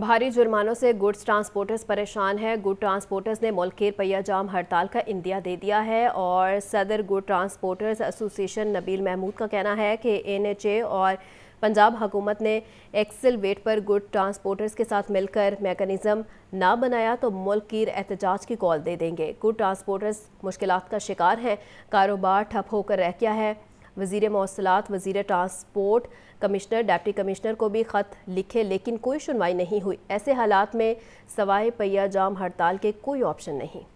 भारी जुर्मानों से goods transporters परेशान हैं गुड ट्रांसपोर्टर्स ने मुल्केर पहिया जाम हड़ताल का इंदिया दे दिया है और सदर good transporters association Nabeel Mahmood का कहना है कि एनएचए और पंजाब हुकूमत ने एक्सल वेट पर गुड ट्रांसपोर्टर्स के साथ मिलकर मेकनिज़म ना बनाया तो मुल्क एहतजाज की कॉल दे देंगे गुड ट्रांसपोर्टर्स मुश्किल का शिकार हैं कारोबार ठप होकर रह गया है वजीर मौसलात वजीर ट्रांसपोर्ट कमिश्नर डेप्टी कमिश्नर को भी ख़त लिखे लेकिन कोई सुनवाई नहीं हुई ऐसे हालात में सवाए पहिया जाम हड़ताल के कोई ऑप्शन नहीं